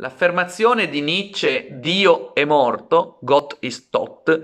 L'affermazione di Nietzsche Dio è morto, Gott ist tot,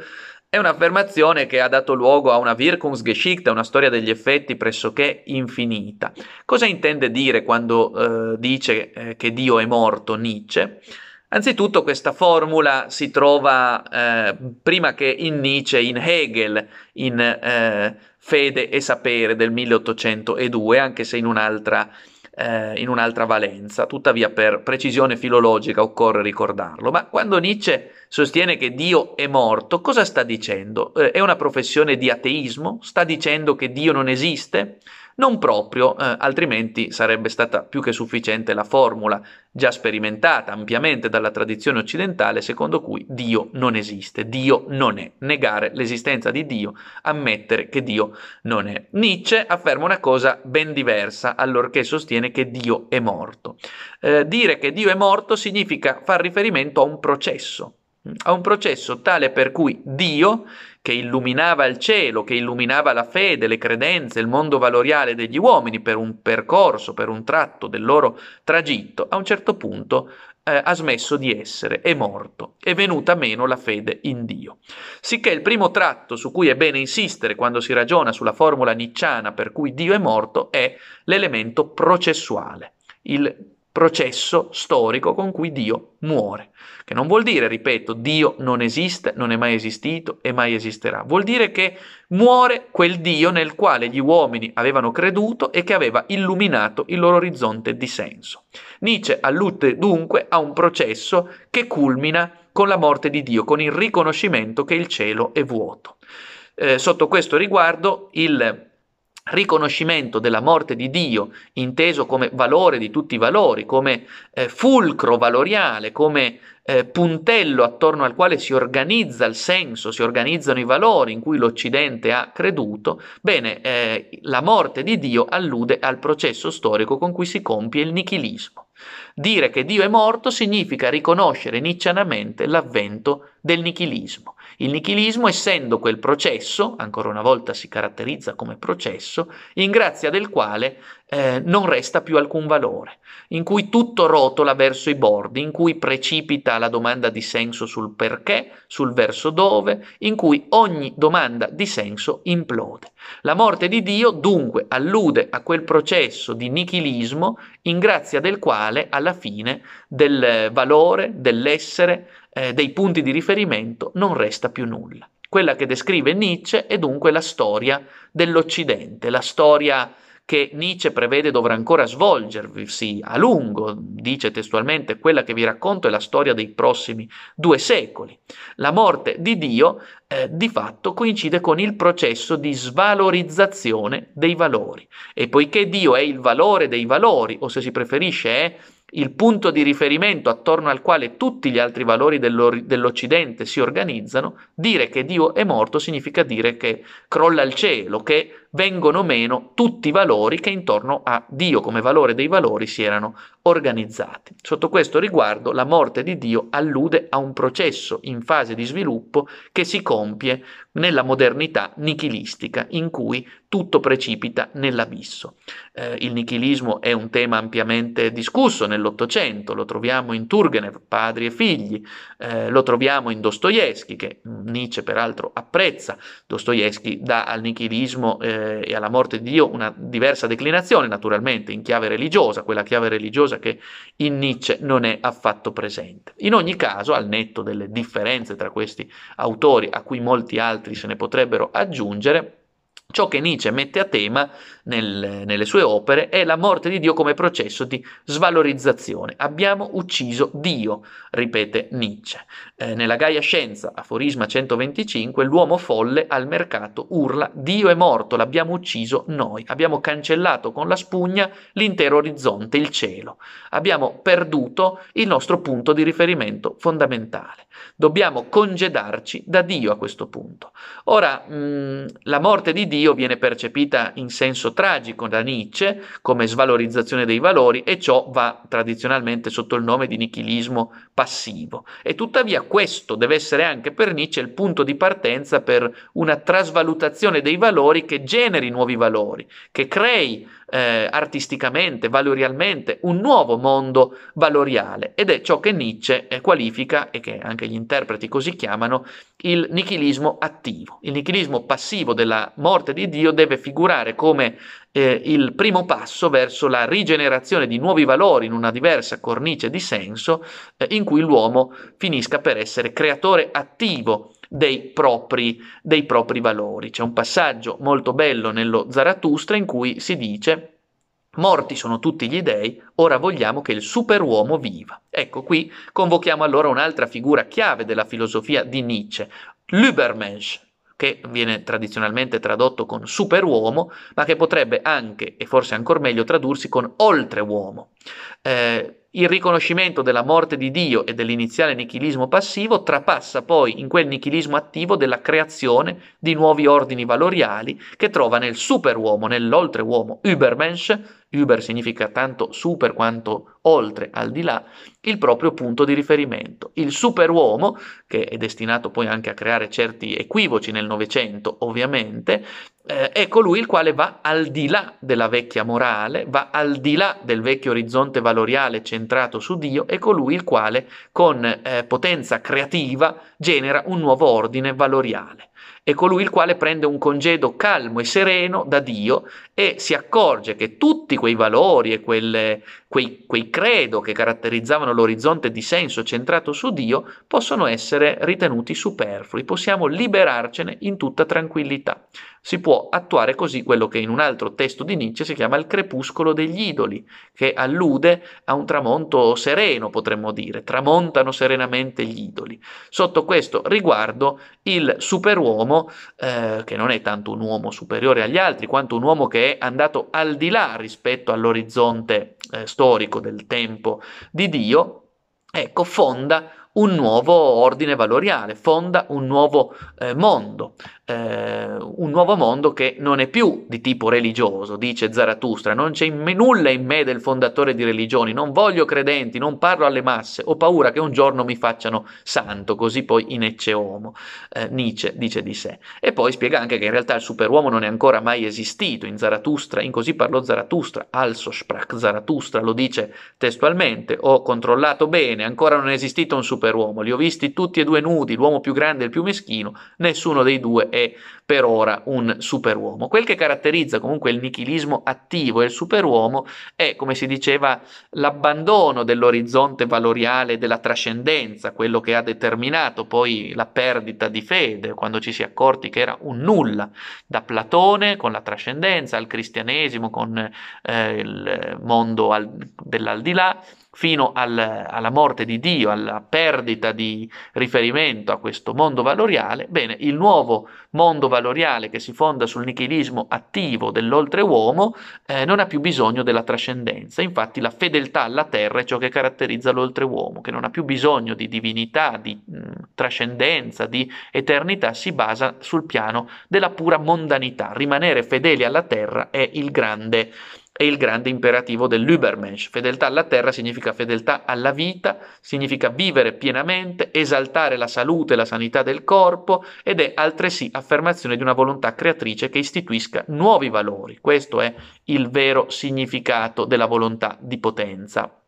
è un'affermazione che ha dato luogo a una Wirkungsgeschichte, una storia degli effetti pressoché infinita. Cosa intende dire quando eh, dice eh, che Dio è morto Nietzsche? Anzitutto questa formula si trova eh, prima che in Nietzsche, in Hegel, in eh, Fede e Sapere del 1802, anche se in un'altra eh, eh, in un'altra valenza, tuttavia per precisione filologica occorre ricordarlo. Ma quando Nietzsche sostiene che Dio è morto, cosa sta dicendo? Eh, è una professione di ateismo? Sta dicendo che Dio non esiste? Non proprio, eh, altrimenti sarebbe stata più che sufficiente la formula già sperimentata ampiamente dalla tradizione occidentale secondo cui Dio non esiste, Dio non è. Negare l'esistenza di Dio, ammettere che Dio non è. Nietzsche afferma una cosa ben diversa allorché sostiene che Dio è morto. Eh, dire che Dio è morto significa far riferimento a un processo, a un processo tale per cui Dio che illuminava il cielo, che illuminava la fede, le credenze, il mondo valoriale degli uomini per un percorso, per un tratto del loro tragitto, a un certo punto eh, ha smesso di essere, è morto, è venuta meno la fede in Dio. Sicché il primo tratto su cui è bene insistere quando si ragiona sulla formula nicciana per cui Dio è morto è l'elemento processuale, il processo storico con cui Dio muore, che non vuol dire, ripeto, Dio non esiste, non è mai esistito e mai esisterà, vuol dire che muore quel Dio nel quale gli uomini avevano creduto e che aveva illuminato il loro orizzonte di senso. Nietzsche allude dunque a un processo che culmina con la morte di Dio, con il riconoscimento che il cielo è vuoto. Eh, sotto questo riguardo il riconoscimento della morte di Dio, inteso come valore di tutti i valori, come eh, fulcro valoriale, come eh, puntello attorno al quale si organizza il senso, si organizzano i valori in cui l'Occidente ha creduto, bene, eh, la morte di Dio allude al processo storico con cui si compie il nichilismo. Dire che Dio è morto significa riconoscere niccianamente l'avvento del nichilismo. Il nichilismo, essendo quel processo, ancora una volta si caratterizza come processo, in grazia del quale eh, non resta più alcun valore, in cui tutto rotola verso i bordi, in cui precipita la domanda di senso sul perché, sul verso dove, in cui ogni domanda di senso implode. La morte di Dio dunque allude a quel processo di nichilismo in grazia del quale alla fine del valore, dell'essere, eh, dei punti di riferimento non resta più nulla. Quella che descrive Nietzsche è dunque la storia dell'Occidente, la storia che Nietzsche prevede dovrà ancora svolgersi a lungo, dice testualmente quella che vi racconto è la storia dei prossimi due secoli. La morte di Dio eh, di fatto coincide con il processo di svalorizzazione dei valori e poiché Dio è il valore dei valori, o se si preferisce è il punto di riferimento attorno al quale tutti gli altri valori dell'Occidente si organizzano, dire che Dio è morto significa dire che crolla il cielo, che vengono meno tutti i valori che intorno a Dio come valore dei valori si erano organizzati. Sotto questo riguardo la morte di Dio allude a un processo in fase di sviluppo che si compie nella modernità nichilistica in cui tutto precipita nell'abisso. Eh, il nichilismo è un tema ampiamente discusso nell'Ottocento, lo troviamo in Turgenev, Padri e figli, eh, lo troviamo in Dostoevsky, che Nietzsche peraltro apprezza. Dostoevsky dà al nichilismo eh, e alla morte di Dio una diversa declinazione, naturalmente, in chiave religiosa, quella chiave religiosa che in Nietzsche non è affatto presente. In ogni caso, al netto delle differenze tra questi autori, a cui molti altri se ne potrebbero aggiungere, Ciò che Nietzsche mette a tema nel, nelle sue opere è la morte di Dio come processo di svalorizzazione. Abbiamo ucciso Dio, ripete Nietzsche. Eh, nella Gaia Scienza, aforisma 125, l'uomo folle al mercato urla Dio è morto, l'abbiamo ucciso noi, abbiamo cancellato con la spugna l'intero orizzonte, il cielo. Abbiamo perduto il nostro punto di riferimento fondamentale. Dobbiamo congedarci da Dio a questo punto. Ora, mh, mm, la morte di Dio Dio viene percepita in senso tragico da Nietzsche come svalorizzazione dei valori e ciò va tradizionalmente sotto il nome di nichilismo passivo. E tuttavia questo deve essere anche per Nietzsche il punto di partenza per una trasvalutazione dei valori che generi nuovi valori, che crei eh, artisticamente, valorialmente, un nuovo mondo valoriale ed è ciò che Nietzsche eh, qualifica e che anche gli interpreti così chiamano il nichilismo attivo. Il nichilismo passivo della morte di Dio deve figurare come eh, il primo passo verso la rigenerazione di nuovi valori in una diversa cornice di senso eh, in cui l'uomo finisca per essere creatore attivo dei propri, dei propri valori. C'è un passaggio molto bello nello Zarathustra in cui si dice Morti sono tutti gli dei, ora vogliamo che il superuomo viva. Ecco qui convochiamo allora un'altra figura chiave della filosofia di Nietzsche, l'Übermensch, che viene tradizionalmente tradotto con superuomo, ma che potrebbe anche, e forse ancora meglio, tradursi con oltreuomo. Eh, il riconoscimento della morte di Dio e dell'iniziale nichilismo passivo trapassa poi in quel nichilismo attivo della creazione di nuovi ordini valoriali che trova nel superuomo, nell'oltreuomo, Übermensch, Uber significa tanto super quanto oltre, al di là, il proprio punto di riferimento. Il superuomo, che è destinato poi anche a creare certi equivoci nel Novecento, ovviamente, eh, è colui il quale va al di là della vecchia morale, va al di là del vecchio orizzonte valoriale centrato su Dio, è colui il quale con eh, potenza creativa genera un nuovo ordine valoriale è colui il quale prende un congedo calmo e sereno da Dio e si accorge che tutti quei valori e quelle, quei, quei credo che caratterizzavano l'orizzonte di senso centrato su Dio possono essere ritenuti superflui, possiamo liberarcene in tutta tranquillità. Si può attuare così quello che in un altro testo di Nietzsche si chiama il crepuscolo degli idoli, che allude a un tramonto sereno, potremmo dire, tramontano serenamente gli idoli. Sotto questo riguardo il superuomo uomo eh, che non è tanto un uomo superiore agli altri, quanto un uomo che è andato al di là rispetto all'orizzonte eh, storico del tempo di Dio, ecco, fonda un nuovo ordine valoriale, fonda un nuovo eh, mondo, eh, un nuovo mondo che non è più di tipo religioso, dice Zarathustra, non c'è in me, nulla in me del fondatore di religioni, non voglio credenti, non parlo alle masse, ho paura che un giorno mi facciano santo, così poi in ecce homo, eh, Nietzsche dice di sé. E poi spiega anche che in realtà il superuomo non è ancora mai esistito, in Zarathustra, in così parlò Zarathustra, also sprach Zarathustra, lo dice testualmente, ho controllato bene, ancora non è esistito un superuomo, superuomo, li ho visti tutti e due nudi, l'uomo più grande e il più meschino, nessuno dei due è per ora un superuomo. Quel che caratterizza comunque il nichilismo attivo e il superuomo è, come si diceva, l'abbandono dell'orizzonte valoriale della trascendenza, quello che ha determinato poi la perdita di fede, quando ci si è accorti che era un nulla, da Platone con la trascendenza al cristianesimo con eh, il mondo al, dell'aldilà, fino al, alla morte di Dio, alla perdita di riferimento a questo mondo valoriale, bene, il nuovo mondo valoriale che si fonda sul nichilismo attivo dell'oltreuomo eh, non ha più bisogno della trascendenza. Infatti la fedeltà alla terra è ciò che caratterizza l'oltreuomo, che non ha più bisogno di divinità, di mh, trascendenza, di eternità si basa sul piano della pura mondanità. Rimanere fedeli alla terra è il grande, è il grande imperativo dell'Übermensch. Fedeltà alla terra significa fedeltà alla vita, significa vivere pienamente, esaltare la salute e la sanità del corpo ed è altresì affermazione di una volontà creatrice che istituisca nuovi valori. Questo è il vero significato della volontà di potenza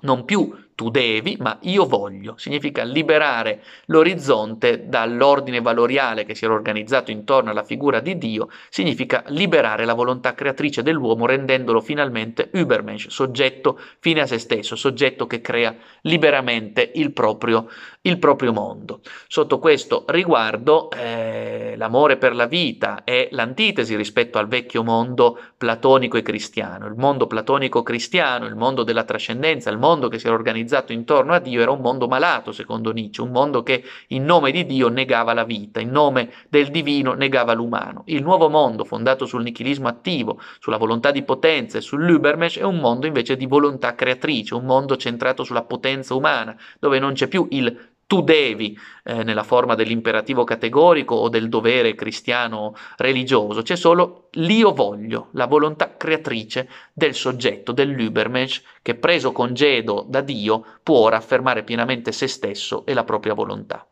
non più tu devi, ma io voglio, significa liberare l'orizzonte dall'ordine valoriale che si era organizzato intorno alla figura di Dio, significa liberare la volontà creatrice dell'uomo rendendolo finalmente Übermensch, soggetto fine a se stesso, soggetto che crea liberamente il proprio, il proprio mondo. Sotto questo riguardo eh, l'amore per la vita è l'antitesi rispetto al vecchio mondo platonico e cristiano, il mondo platonico cristiano, il mondo della trascendenza, il mondo che si era organizzato organizzato intorno a Dio era un mondo malato, secondo Nietzsche, un mondo che in nome di Dio negava la vita, in nome del divino negava l'umano. Il nuovo mondo, fondato sul nichilismo attivo, sulla volontà di potenza e sull'Ubermesh, è un mondo invece di volontà creatrice, un mondo centrato sulla potenza umana, dove non c'è più il tu devi eh, nella forma dell'imperativo categorico o del dovere cristiano religioso, c'è solo l'io voglio, la volontà creatrice del soggetto, dell'Übermensch, che preso congedo da Dio può ora affermare pienamente se stesso e la propria volontà.